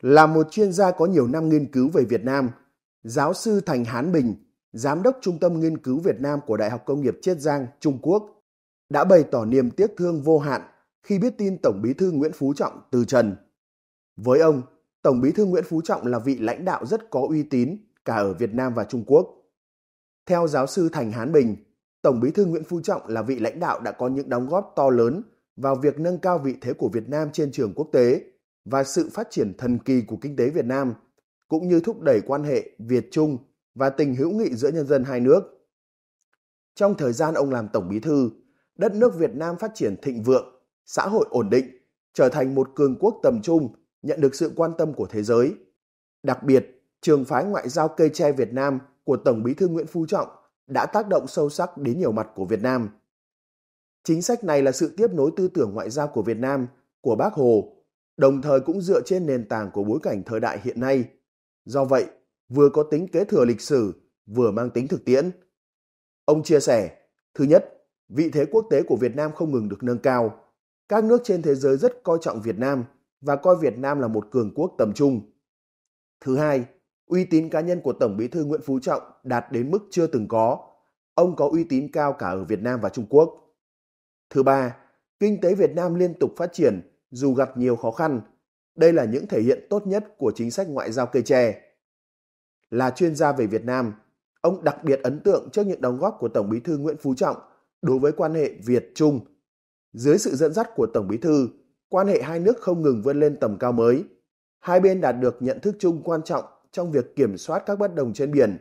Là một chuyên gia có nhiều năm nghiên cứu về Việt Nam, giáo sư Thành Hán Bình, Giám đốc Trung tâm Nghiên cứu Việt Nam của Đại học Công nghiệp Chiết Giang, Trung Quốc, đã bày tỏ niềm tiếc thương vô hạn khi biết tin Tổng bí thư Nguyễn Phú Trọng từ trần. Với ông, Tổng bí thư Nguyễn Phú Trọng là vị lãnh đạo rất có uy tín cả ở Việt Nam và Trung Quốc. Theo giáo sư Thành Hán Bình, Tổng bí thư Nguyễn Phú Trọng là vị lãnh đạo đã có những đóng góp to lớn vào việc nâng cao vị thế của Việt Nam trên trường quốc tế – và sự phát triển thần kỳ của kinh tế Việt Nam, cũng như thúc đẩy quan hệ Việt-Trung và tình hữu nghị giữa nhân dân hai nước. Trong thời gian ông làm Tổng Bí Thư, đất nước Việt Nam phát triển thịnh vượng, xã hội ổn định, trở thành một cường quốc tầm trung, nhận được sự quan tâm của thế giới. Đặc biệt, trường phái ngoại giao cây tre Việt Nam của Tổng Bí Thư Nguyễn Phú Trọng đã tác động sâu sắc đến nhiều mặt của Việt Nam. Chính sách này là sự tiếp nối tư tưởng ngoại giao của Việt Nam, của Bác Hồ đồng thời cũng dựa trên nền tảng của bối cảnh thời đại hiện nay. Do vậy, vừa có tính kế thừa lịch sử, vừa mang tính thực tiễn. Ông chia sẻ, thứ nhất, vị thế quốc tế của Việt Nam không ngừng được nâng cao. Các nước trên thế giới rất coi trọng Việt Nam và coi Việt Nam là một cường quốc tầm trung. Thứ hai, uy tín cá nhân của Tổng Bí thư Nguyễn Phú Trọng đạt đến mức chưa từng có. Ông có uy tín cao cả ở Việt Nam và Trung Quốc. Thứ ba, kinh tế Việt Nam liên tục phát triển dù gặp nhiều khó khăn. Đây là những thể hiện tốt nhất của chính sách ngoại giao cây tre. Là chuyên gia về Việt Nam, ông đặc biệt ấn tượng trước những đóng góp của Tổng bí thư Nguyễn Phú Trọng đối với quan hệ Việt-Trung. Dưới sự dẫn dắt của Tổng bí thư, quan hệ hai nước không ngừng vươn lên tầm cao mới. Hai bên đạt được nhận thức chung quan trọng trong việc kiểm soát các bất đồng trên biển,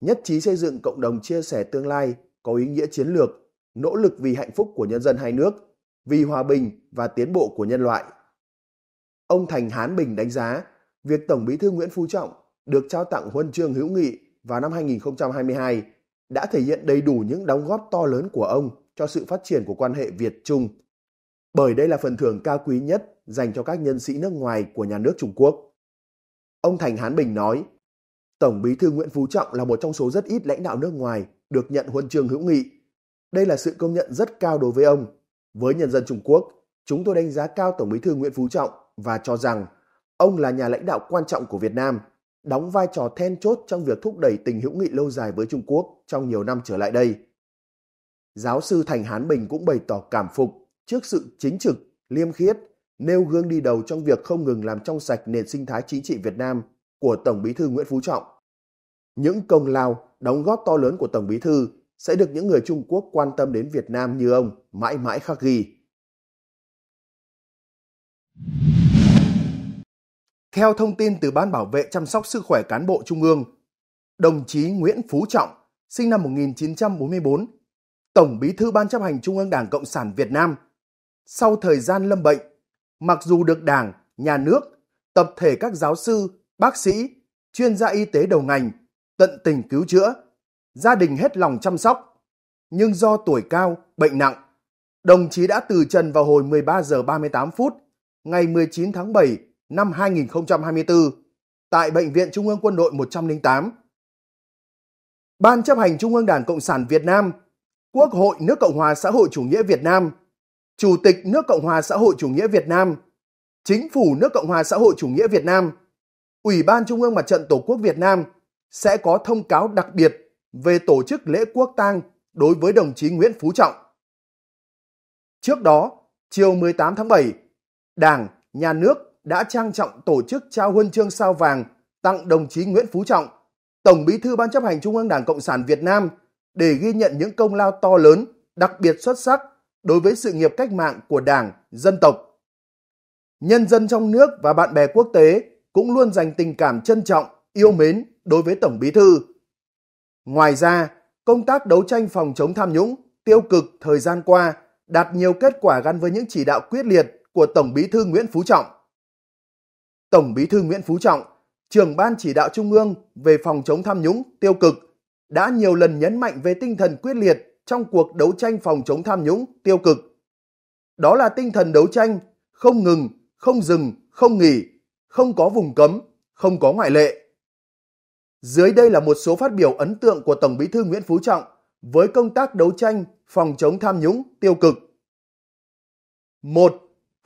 nhất trí xây dựng cộng đồng chia sẻ tương lai có ý nghĩa chiến lược, nỗ lực vì hạnh phúc của nhân dân hai nước – vì hòa bình và tiến bộ của nhân loại. Ông Thành Hán Bình đánh giá việc Tổng Bí thư Nguyễn Phú Trọng được trao tặng huân chương hữu nghị vào năm 2022 đã thể hiện đầy đủ những đóng góp to lớn của ông cho sự phát triển của quan hệ Việt-Trung, bởi đây là phần thưởng cao quý nhất dành cho các nhân sĩ nước ngoài của nhà nước Trung Quốc. Ông Thành Hán Bình nói, Tổng bí thư Nguyễn Phú Trọng là một trong số rất ít lãnh đạo nước ngoài được nhận huân chương hữu nghị. Đây là sự công nhận rất cao đối với ông với nhân dân Trung Quốc, chúng tôi đánh giá cao Tổng Bí thư Nguyễn Phú Trọng và cho rằng ông là nhà lãnh đạo quan trọng của Việt Nam, đóng vai trò then chốt trong việc thúc đẩy tình hữu nghị lâu dài với Trung Quốc trong nhiều năm trở lại đây. Giáo sư Thành Hán Bình cũng bày tỏ cảm phục trước sự chính trực, liêm khiết, nêu gương đi đầu trong việc không ngừng làm trong sạch nền sinh thái chính trị Việt Nam của Tổng Bí thư Nguyễn Phú Trọng. Những công lao, đóng góp to lớn của Tổng Bí thư sẽ được những người Trung Quốc quan tâm đến Việt Nam như ông mãi mãi khắc ghi. Theo thông tin từ Ban Bảo vệ chăm sóc sức khỏe cán bộ Trung ương, đồng chí Nguyễn Phú Trọng, sinh năm 1944, Tổng Bí thư Ban chấp hành Trung ương Đảng Cộng sản Việt Nam, sau thời gian lâm bệnh, mặc dù được Đảng, Nhà nước, tập thể các giáo sư, bác sĩ, chuyên gia y tế đầu ngành tận tình cứu chữa, gia đình hết lòng chăm sóc. Nhưng do tuổi cao, bệnh nặng, đồng chí đã từ trần vào hồi 13 giờ 38 phút ngày 19 tháng 7 năm 2024 tại Bệnh viện Trung ương Quân đội 108. Ban chấp hành Trung ương Đảng Cộng sản Việt Nam, Quốc hội nước Cộng hòa xã hội chủ nghĩa Việt Nam, Chủ tịch nước Cộng hòa xã hội chủ nghĩa Việt Nam, Chính phủ nước Cộng hòa xã hội chủ nghĩa Việt Nam, Ủy ban Trung ương Mặt trận Tổ quốc Việt Nam sẽ có thông cáo đặc biệt về tổ chức lễ quốc tang đối với đồng chí Nguyễn Phú Trọng. Trước đó, chiều 18 tháng 7, Đảng, Nhà nước đã trang trọng tổ chức trao huân chương sao vàng tặng đồng chí Nguyễn Phú Trọng, Tổng bí thư Ban chấp hành Trung ương Đảng Cộng sản Việt Nam để ghi nhận những công lao to lớn, đặc biệt xuất sắc đối với sự nghiệp cách mạng của Đảng, dân tộc. Nhân dân trong nước và bạn bè quốc tế cũng luôn dành tình cảm trân trọng, yêu mến đối với Tổng bí thư. Ngoài ra, công tác đấu tranh phòng chống tham nhũng, tiêu cực thời gian qua đạt nhiều kết quả gắn với những chỉ đạo quyết liệt của Tổng Bí thư Nguyễn Phú Trọng. Tổng Bí thư Nguyễn Phú Trọng, trưởng ban chỉ đạo Trung ương về phòng chống tham nhũng, tiêu cực, đã nhiều lần nhấn mạnh về tinh thần quyết liệt trong cuộc đấu tranh phòng chống tham nhũng, tiêu cực. Đó là tinh thần đấu tranh không ngừng, không dừng, không nghỉ, không có vùng cấm, không có ngoại lệ. Dưới đây là một số phát biểu ấn tượng của Tổng Bí thư Nguyễn Phú Trọng với công tác đấu tranh phòng chống tham nhũng tiêu cực. 1.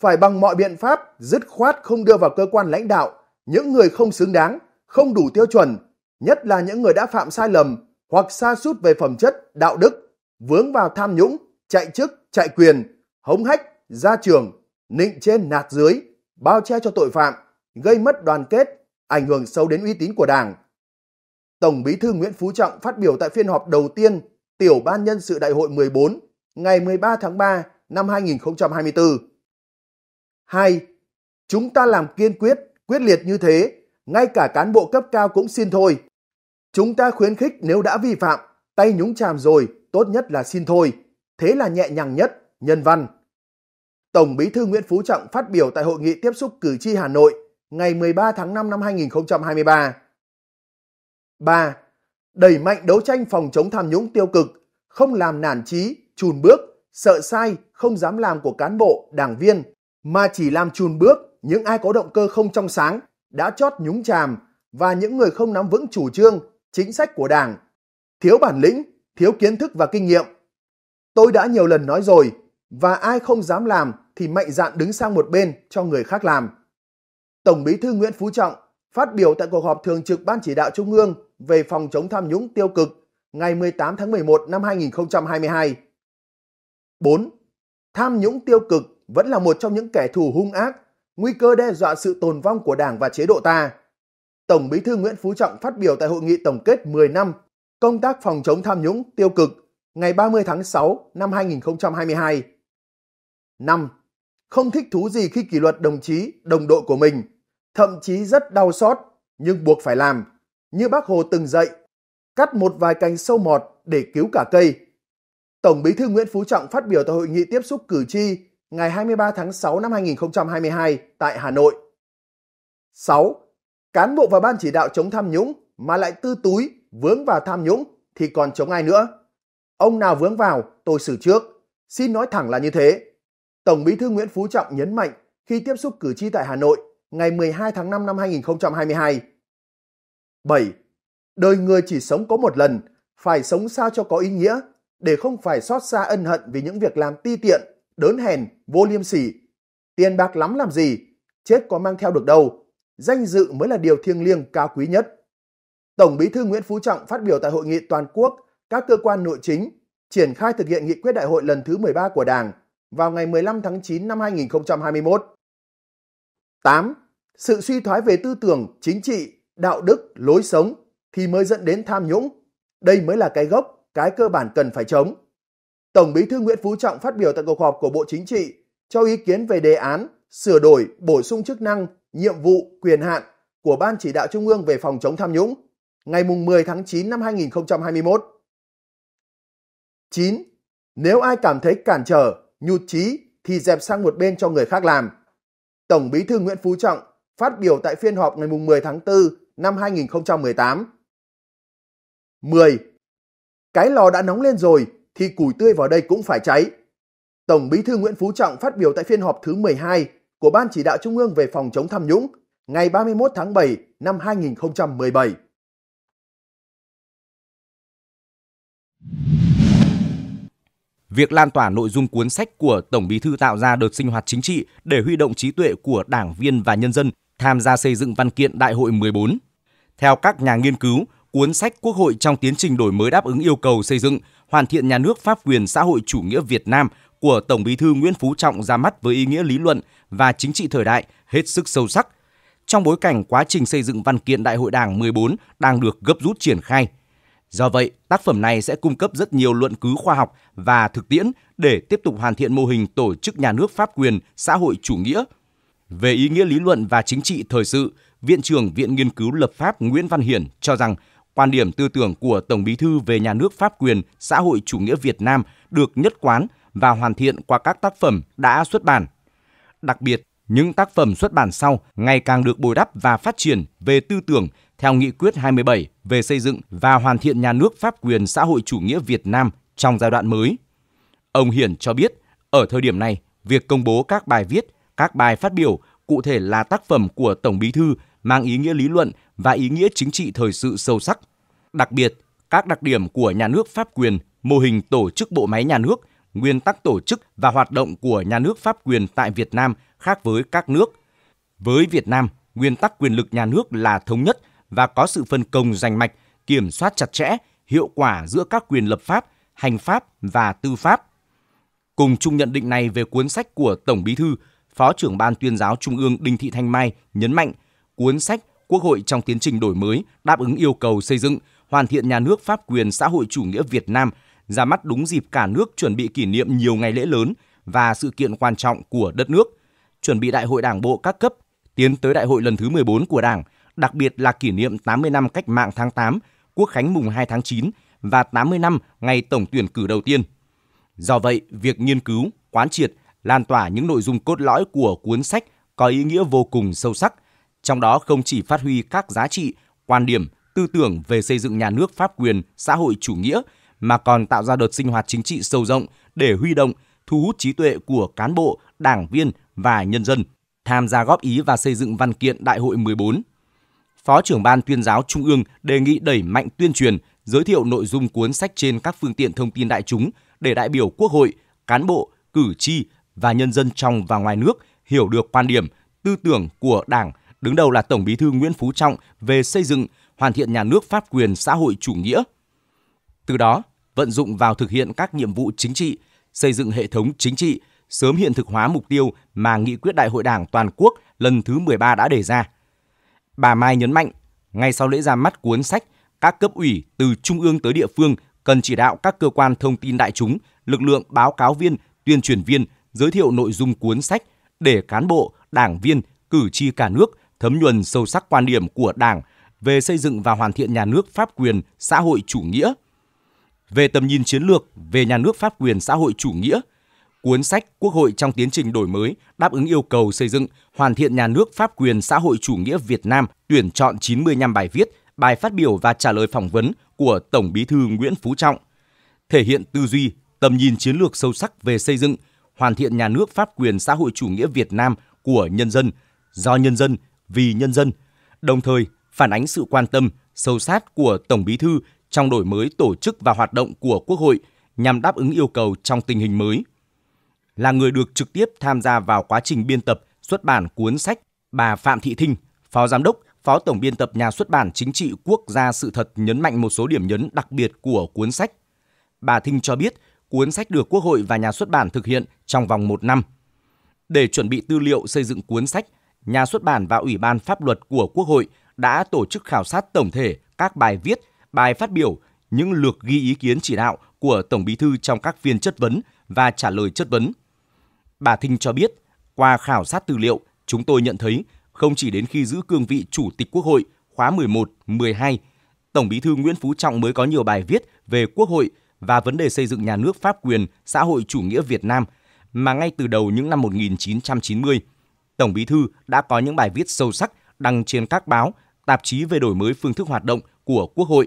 Phải bằng mọi biện pháp dứt khoát không đưa vào cơ quan lãnh đạo những người không xứng đáng, không đủ tiêu chuẩn, nhất là những người đã phạm sai lầm hoặc sa sút về phẩm chất, đạo đức, vướng vào tham nhũng, chạy chức, chạy quyền, hống hách, gia trường, nịnh trên nạt dưới, bao che cho tội phạm, gây mất đoàn kết, ảnh hưởng sâu đến uy tín của Đảng, Tổng Bí thư Nguyễn Phú Trọng phát biểu tại phiên họp đầu tiên Tiểu ban nhân sự đại hội 14 ngày 13 tháng 3 năm 2024. 2. Chúng ta làm kiên quyết, quyết liệt như thế, ngay cả cán bộ cấp cao cũng xin thôi. Chúng ta khuyến khích nếu đã vi phạm, tay nhúng chàm rồi, tốt nhất là xin thôi. Thế là nhẹ nhàng nhất, nhân văn. Tổng Bí thư Nguyễn Phú Trọng phát biểu tại hội nghị tiếp xúc cử tri Hà Nội ngày 13 tháng 5 năm 2023. 3. Đẩy mạnh đấu tranh phòng chống tham nhũng tiêu cực, không làm nản trí, chùn bước, sợ sai, không dám làm của cán bộ, đảng viên, mà chỉ làm chùn bước những ai có động cơ không trong sáng, đã chót nhúng chàm và những người không nắm vững chủ trương, chính sách của đảng, thiếu bản lĩnh, thiếu kiến thức và kinh nghiệm. Tôi đã nhiều lần nói rồi, và ai không dám làm thì mạnh dạn đứng sang một bên cho người khác làm. Tổng bí thư Nguyễn Phú Trọng Phát biểu tại cuộc họp thường trực Ban chỉ đạo Trung ương về phòng chống tham nhũng tiêu cực ngày 18 tháng 11 năm 2022. 4. Tham nhũng tiêu cực vẫn là một trong những kẻ thù hung ác, nguy cơ đe dọa sự tồn vong của Đảng và chế độ ta. Tổng Bí thư Nguyễn Phú Trọng phát biểu tại hội nghị tổng kết 10 năm công tác phòng chống tham nhũng tiêu cực ngày 30 tháng 6 năm 2022. 5. Không thích thú gì khi kỷ luật đồng chí, đồng đội của mình thậm chí rất đau xót, nhưng buộc phải làm, như bác Hồ từng dạy, cắt một vài cành sâu mọt để cứu cả cây. Tổng bí thư Nguyễn Phú Trọng phát biểu tại hội nghị tiếp xúc cử tri ngày 23 tháng 6 năm 2022 tại Hà Nội. 6. Cán bộ và ban chỉ đạo chống tham nhũng mà lại tư túi, vướng vào tham nhũng thì còn chống ai nữa? Ông nào vướng vào, tôi xử trước. Xin nói thẳng là như thế. Tổng bí thư Nguyễn Phú Trọng nhấn mạnh khi tiếp xúc cử tri tại Hà Nội ngày 12 tháng 5 năm 2022. 7. Đời người chỉ sống có một lần, phải sống sao cho có ý nghĩa, để không phải xót xa ân hận vì những việc làm ti tiện, đớn hèn, vô liêm sỉ. Tiền bạc lắm làm gì, chết có mang theo được đâu, danh dự mới là điều thiêng liêng cao quý nhất. Tổng Bí thư Nguyễn Phú Trọng phát biểu tại hội nghị toàn quốc các cơ quan nội chính triển khai thực hiện nghị quyết đại hội lần thứ 13 của Đảng vào ngày 15 tháng 9 năm 2021. 8. Sự suy thoái về tư tưởng, chính trị, đạo đức, lối sống thì mới dẫn đến tham nhũng. Đây mới là cái gốc, cái cơ bản cần phải chống. Tổng Bí thư Nguyễn Phú Trọng phát biểu tại cuộc họp của Bộ Chính trị cho ý kiến về đề án sửa đổi, bổ sung chức năng, nhiệm vụ, quyền hạn của Ban chỉ đạo Trung ương về phòng chống tham nhũng ngày 10 tháng 9 năm 2021. 9. Nếu ai cảm thấy cản trở, nhụt chí thì dẹp sang một bên cho người khác làm. Tổng Bí thư Nguyễn Phú Trọng phát biểu tại phiên họp ngày 10 tháng 4 năm 2018. 10. Cái lò đã nóng lên rồi thì củi tươi vào đây cũng phải cháy. Tổng Bí thư Nguyễn Phú Trọng phát biểu tại phiên họp thứ 12 của Ban chỉ đạo Trung ương về phòng chống tham nhũng ngày 31 tháng 7 năm 2017. Việc lan tỏa nội dung cuốn sách của Tổng Bí thư tạo ra đợt sinh hoạt chính trị để huy động trí tuệ của đảng viên và nhân dân tham gia xây dựng văn kiện Đại hội 14. Theo các nhà nghiên cứu, cuốn sách Quốc hội trong tiến trình đổi mới đáp ứng yêu cầu xây dựng, hoàn thiện nhà nước pháp quyền xã hội chủ nghĩa Việt Nam của Tổng Bí thư Nguyễn Phú Trọng ra mắt với ý nghĩa lý luận và chính trị thời đại hết sức sâu sắc. Trong bối cảnh quá trình xây dựng văn kiện Đại hội Đảng 14 đang được gấp rút triển khai, Do vậy, tác phẩm này sẽ cung cấp rất nhiều luận cứ khoa học và thực tiễn để tiếp tục hoàn thiện mô hình tổ chức nhà nước pháp quyền xã hội chủ nghĩa. Về ý nghĩa lý luận và chính trị thời sự, Viện trưởng Viện Nghiên cứu Lập pháp Nguyễn Văn Hiển cho rằng quan điểm tư tưởng của Tổng Bí thư về nhà nước pháp quyền xã hội chủ nghĩa Việt Nam được nhất quán và hoàn thiện qua các tác phẩm đã xuất bản. Đặc biệt, những tác phẩm xuất bản sau ngày càng được bồi đắp và phát triển về tư tưởng theo nghị quyết 27 về xây dựng và hoàn thiện nhà nước pháp quyền xã hội chủ nghĩa Việt Nam trong giai đoạn mới. Ông Hiển cho biết, ở thời điểm này, việc công bố các bài viết, các bài phát biểu, cụ thể là tác phẩm của Tổng Bí thư mang ý nghĩa lý luận và ý nghĩa chính trị thời sự sâu sắc. Đặc biệt, các đặc điểm của nhà nước pháp quyền, mô hình tổ chức bộ máy nhà nước, nguyên tắc tổ chức và hoạt động của nhà nước pháp quyền tại Việt Nam khác với các nước. Với Việt Nam, nguyên tắc quyền lực nhà nước là thống nhất và có sự phân công rành mạch, kiểm soát chặt chẽ, hiệu quả giữa các quyền lập pháp, hành pháp và tư pháp. Cùng chung nhận định này về cuốn sách của Tổng Bí thư, Phó trưởng Ban tuyên giáo Trung ương Đinh Thị Thanh Mai nhấn mạnh cuốn sách Quốc hội trong tiến trình đổi mới đáp ứng yêu cầu xây dựng, hoàn thiện nhà nước pháp quyền xã hội chủ nghĩa Việt Nam ra mắt đúng dịp cả nước chuẩn bị kỷ niệm nhiều ngày lễ lớn và sự kiện quan trọng của đất nước, chuẩn bị đại hội đảng bộ các cấp, tiến tới đại hội lần thứ 14 của Đảng – đặc biệt là kỷ niệm 80 năm cách mạng tháng 8, quốc khánh mùng 2 tháng 9 và 80 năm ngày tổng tuyển cử đầu tiên. Do vậy, việc nghiên cứu, quán triệt, lan tỏa những nội dung cốt lõi của cuốn sách có ý nghĩa vô cùng sâu sắc, trong đó không chỉ phát huy các giá trị, quan điểm, tư tưởng về xây dựng nhà nước pháp quyền, xã hội chủ nghĩa mà còn tạo ra đợt sinh hoạt chính trị sâu rộng để huy động, thu hút trí tuệ của cán bộ, đảng viên và nhân dân tham gia góp ý và xây dựng văn kiện Đại hội 14 Phó trưởng ban tuyên giáo Trung ương đề nghị đẩy mạnh tuyên truyền, giới thiệu nội dung cuốn sách trên các phương tiện thông tin đại chúng để đại biểu Quốc hội, cán bộ, cử tri và nhân dân trong và ngoài nước hiểu được quan điểm, tư tưởng của Đảng, đứng đầu là Tổng Bí thư Nguyễn Phú Trọng về xây dựng, hoàn thiện nhà nước pháp quyền xã hội chủ nghĩa. Từ đó, vận dụng vào thực hiện các nhiệm vụ chính trị, xây dựng hệ thống chính trị, sớm hiện thực hóa mục tiêu mà nghị quyết Đại hội Đảng toàn quốc lần thứ 13 đã đề ra – Bà Mai nhấn mạnh, ngay sau lễ ra mắt cuốn sách, các cấp ủy từ trung ương tới địa phương cần chỉ đạo các cơ quan thông tin đại chúng, lực lượng báo cáo viên, tuyên truyền viên giới thiệu nội dung cuốn sách để cán bộ, đảng viên, cử tri cả nước thấm nhuần sâu sắc quan điểm của Đảng về xây dựng và hoàn thiện nhà nước pháp quyền xã hội chủ nghĩa. Về tầm nhìn chiến lược về nhà nước pháp quyền xã hội chủ nghĩa – cuốn sách Quốc hội trong tiến trình đổi mới đáp ứng yêu cầu xây dựng, hoàn thiện nhà nước pháp quyền xã hội chủ nghĩa Việt Nam tuyển chọn 95 bài viết, bài phát biểu và trả lời phỏng vấn của Tổng bí thư Nguyễn Phú Trọng. Thể hiện tư duy, tầm nhìn chiến lược sâu sắc về xây dựng, hoàn thiện nhà nước pháp quyền xã hội chủ nghĩa Việt Nam của nhân dân, do nhân dân, vì nhân dân, đồng thời phản ánh sự quan tâm, sâu sát của Tổng bí thư trong đổi mới tổ chức và hoạt động của Quốc hội nhằm đáp ứng yêu cầu trong tình hình mới – là người được trực tiếp tham gia vào quá trình biên tập, xuất bản cuốn sách Bà Phạm Thị Thinh, Phó Giám đốc, Phó Tổng biên tập nhà xuất bản chính trị quốc gia sự thật nhấn mạnh một số điểm nhấn đặc biệt của cuốn sách. Bà Thinh cho biết cuốn sách được Quốc hội và nhà xuất bản thực hiện trong vòng một năm. Để chuẩn bị tư liệu xây dựng cuốn sách, nhà xuất bản và Ủy ban Pháp luật của Quốc hội đã tổ chức khảo sát tổng thể các bài viết, bài phát biểu, những lược ghi ý kiến chỉ đạo của Tổng Bí thư trong các phiên chất vấn và trả lời chất vấn – Bà Thinh cho biết, qua khảo sát tư liệu, chúng tôi nhận thấy không chỉ đến khi giữ cương vị Chủ tịch Quốc hội khóa 11, 12, Tổng Bí thư Nguyễn Phú Trọng mới có nhiều bài viết về Quốc hội và vấn đề xây dựng nhà nước pháp quyền xã hội chủ nghĩa Việt Nam, mà ngay từ đầu những năm 1990, Tổng Bí thư đã có những bài viết sâu sắc đăng trên các báo, tạp chí về đổi mới phương thức hoạt động của Quốc hội.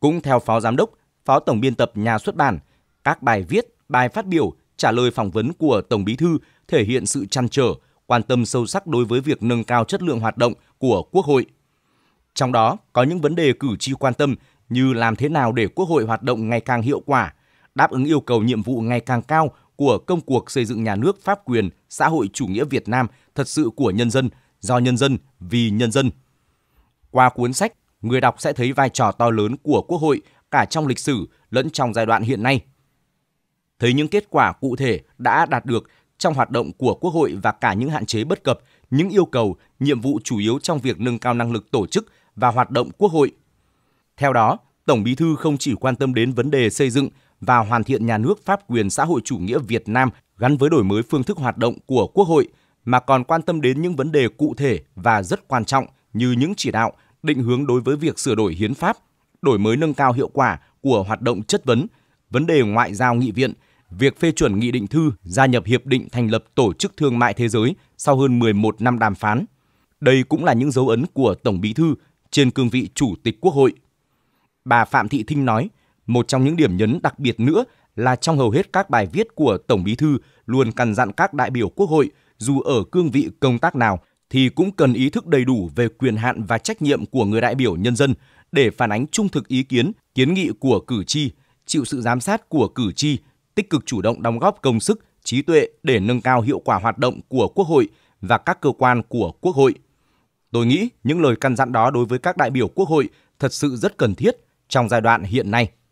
Cũng theo Phó Giám đốc, Phó Tổng Biên tập nhà xuất bản, các bài viết, bài phát biểu trả lời phỏng vấn của Tổng Bí thư thể hiện sự chăn trở, quan tâm sâu sắc đối với việc nâng cao chất lượng hoạt động của Quốc hội. Trong đó có những vấn đề cử tri quan tâm như làm thế nào để Quốc hội hoạt động ngày càng hiệu quả, đáp ứng yêu cầu nhiệm vụ ngày càng cao của công cuộc xây dựng nhà nước pháp quyền xã hội chủ nghĩa Việt Nam thật sự của nhân dân, do nhân dân, vì nhân dân. Qua cuốn sách, người đọc sẽ thấy vai trò to lớn của Quốc hội cả trong lịch sử lẫn trong giai đoạn hiện nay – thấy những kết quả cụ thể đã đạt được trong hoạt động của Quốc hội và cả những hạn chế bất cập, những yêu cầu, nhiệm vụ chủ yếu trong việc nâng cao năng lực tổ chức và hoạt động Quốc hội. Theo đó, Tổng Bí thư không chỉ quan tâm đến vấn đề xây dựng và hoàn thiện nhà nước pháp quyền xã hội chủ nghĩa Việt Nam gắn với đổi mới phương thức hoạt động của Quốc hội mà còn quan tâm đến những vấn đề cụ thể và rất quan trọng như những chỉ đạo, định hướng đối với việc sửa đổi hiến pháp, đổi mới nâng cao hiệu quả của hoạt động chất vấn, vấn đề ngoại giao nghị viện – việc phê chuẩn nghị định thư gia nhập hiệp định thành lập Tổ chức Thương mại Thế giới sau hơn 11 năm đàm phán. Đây cũng là những dấu ấn của Tổng Bí thư trên cương vị Chủ tịch Quốc hội. Bà Phạm Thị Thinh nói, một trong những điểm nhấn đặc biệt nữa là trong hầu hết các bài viết của Tổng Bí thư luôn căn dặn các đại biểu Quốc hội dù ở cương vị công tác nào thì cũng cần ý thức đầy đủ về quyền hạn và trách nhiệm của người đại biểu nhân dân để phản ánh trung thực ý kiến, kiến nghị của cử tri, chịu sự giám sát của cử tri tích cực chủ động đóng góp công sức, trí tuệ để nâng cao hiệu quả hoạt động của Quốc hội và các cơ quan của Quốc hội. Tôi nghĩ những lời căn dặn đó đối với các đại biểu Quốc hội thật sự rất cần thiết trong giai đoạn hiện nay.